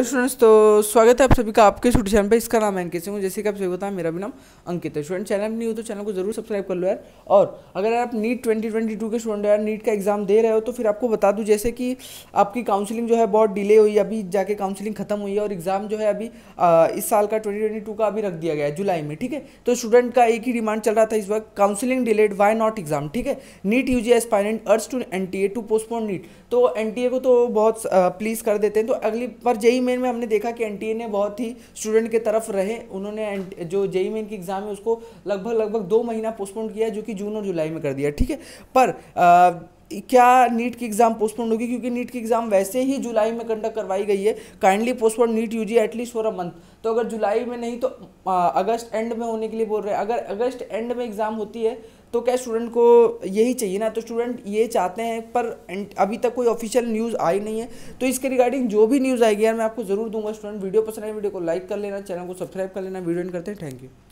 students तो स्वागत है आप सभी का आपके छोटे चैनल पर इसका नाम है सिंह जैसे कि आप सभी बताएं मेरा भी नाम अंकित है स्टूडेंट चैनल नहीं हो तो चैनल को जरूर सब्सक्राइब कर लो यार और अगर आप नीट 2022 के स्टूडेंट यार नीट का एग्जाम दे रहे हो तो फिर आपको बता दूं जैसे कि आपकी काउंसिलिंग जो है बहुत डिले हुई अभी जाके काउंसिलिंग खत्म हुई है और एग्जाम जो है अभी आ, इस साल का ट्वेंटी का अभी रख दिया गया है जुलाई में ठीक है तो स्टूडेंट का एक ही डिमांड चल रहा था इस वक्त counselling delayed why not exam ठीक है NEET U G aspirants urge to N T A to postpone NEET तो एन टी ए को तो बहुत प्लीज़ कर देते हैं तो अगली बार यही मेन में हमने देखा कि एन ने बहुत ही स्टूडेंट के तरफ रहे उन्होंने जो जेई मेन की एग्ज़ाम है उसको लगभग लगभग दो महीना पोस्टपोन किया जो कि जून और जुलाई में कर दिया ठीक है पर आ, क्या नीट की एग्ज़ाम पोस्टपोन होगी क्योंकि नीट की एग्ज़ाम वैसे ही जुलाई में कंडक्ट करवाई गई है kindly postpone NEET UG at least for a month तो अगर जुलाई में नहीं तो अगस्त एंड में होने के लिए बोल रहे हैं अगर अगस्त एंड में एग्ज़ाम होती है तो क्या स्टूडेंट को यही चाहिए ना तो स्टूडेंट ये चाहते हैं पर अभी तक कोई ऑफिशियल न्यूज़ आई नहीं है तो इसके रिगार्डिंग जो भी न्यूज़ आएगी यार मैं आपको ज़रूर दूंगा स्टूडेंट वीडियो पसंद आए वीडियो को लाइक कर लेना चैनल को सब्सक्राइब कर लेना वीडियो एंड करते हैं थैंक यू